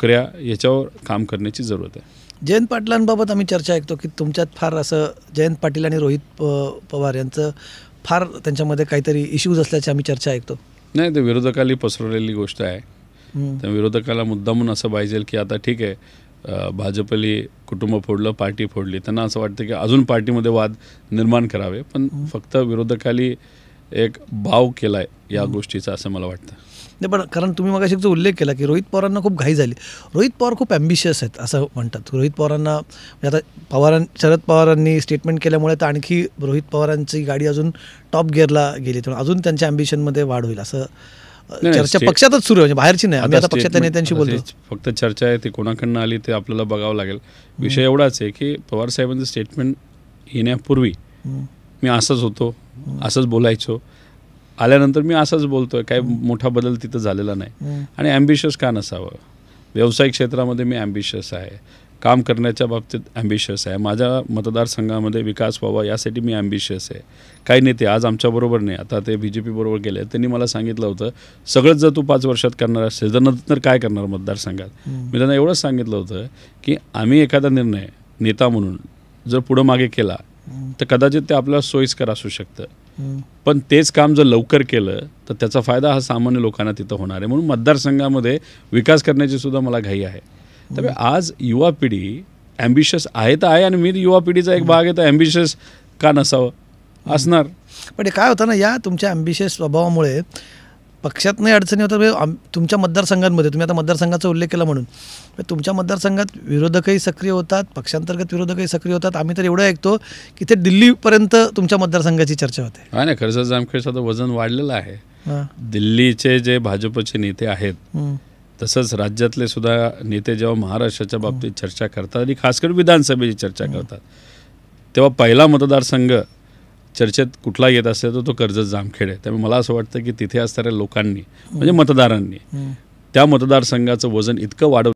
नोकऱ्या याच्यावर काम करण्याची जरूरत आहे जयंत पाटलांबाबत आम्ही चर्चा ऐकतो की तुमच्यात फार असं जयंत पाटील आणि रोहित पवार यांचं फार त्यांच्यामध्ये काहीतरी इश्यूज असल्याची आम्ही चर्चा ऐकतो नाही ते विरोधकाली पसरवलेली गोष्ट आहे त्या विरोधकाला म्हणून असं पाहिजे की आता ठीक आहे भाजपली कुटुंब फोडलं पार्टी फोडली त्यांना असं वाटतं की अजून पार्टीमध्ये वाद निर्माण करावे पण फक्त विरोधकाली एक भाव केलाय या गोष्टीचा असं मला वाटतं नाही पण कारण तुम्ही मग अशी उल्लेख केला की रोहित पवारांना खूप घाई झाली रोहित पवार खूप ॲम्बिशियस आहेत असं म्हणतात रोहित पवारांना म्हणजे आता पवारां शरद पवारांनी स्टेटमेंट केल्यामुळे तर आणखी रोहित पवारांची गाडी अजून टॉप गिअरला गेली तेव्हा अजून त्यांच्या ॲम्बिशनमध्ये वाढ होईल असं चर्चा पक्षातच सुरू आहे म्हणजे बाहेरची नाही आम्ही आता नेत्यांशी बोलतो फक्त चर्चा आहे ती कोणाकडनं आली ते आपल्याला बघावं लागेल विषय एवढाच आहे की पवार साहेबांचं स्टेटमेंट येण्यापूर्वी मी असंच होतो असंच बोलायचो आल्यानंतर मी असंच बोलतोय काही मोठा बदल तिथं झालेला नाही आणि ॲम्बिशियस का नसावं व्यावसायिक क्षेत्रामध्ये मी ॲम्बिशियस आहे काम करण्याच्या बाबतीत ॲम्बिशियस आहे माझ्या मतदारसंघामध्ये विकास व्हावा यासाठी मी ॲम्बिशियस आहे काही नेते आज आमच्याबरोबर नाही आता ते बी जे पीबरोबर गेले त्यांनी मला सांगितलं होतं सगळंच जर तू पाच वर्षात करणार असेल तर नंतर काय करणार मतदारसंघात मी त्यांना एवढंच सांगितलं होतं की आम्ही एखादा निर्णय नेता म्हणून जर पुढं मागे केला तर कदाचित ते आपल्याला सोयीस्कर असू शकतं पण तेच काम जर लवकर केलं तर त्याचा फायदा हा सामान्य लोकांना तिथं होणार आहे म्हणून मतदारसंघामध्ये विकास करण्याची सुद्धा मला घाई आहे तर आज युवा पिढी ॲम्बिशियस आहे तर आहे आणि मी युवा पिढीचा एक भाग आहे तर ॲम्बिशियस का नसावं असणार पण काय होतं ना या तुमच्या ॲम्बिशियस स्वभावामुळे पक्षात नाही अडचणी होतात म्हणजे आम तुमच्या मतदारसंघांमध्ये तुम्ही आता मतदारसंघाचा उल्लेख केला म्हणून म्हणजे तुमच्या मतदारसंघात विरोधकही सक्रिय होतात पक्षांतर्गत विरोधकही सक्रिय होतात आम्ही तर एवढं ऐकतो की ते दिल्लीपर्यंत तुमच्या मतदारसंघाची चर्चा होते हा ना खरंच जामखेडचं वजन वाढलेलं आहे दिल्लीचे जे भाजपचे नेते आहेत तसंच राज्यातले सुद्धा नेते जेव्हा महाराष्ट्राच्या बाबतीत चर्चा करतात आणि खास करून विधानसभेची चर्चा करतात तेव्हा पहिला मतदारसंघ चर्चेत कुठला येत असेल तर तो कर्जत जामखेड आहे त्यामुळे मला असं वाटतं की तिथे असणाऱ्या लोकांनी म्हणजे मतदारांनी त्या मतदारसंघाचं वजन इतकं वाढवलं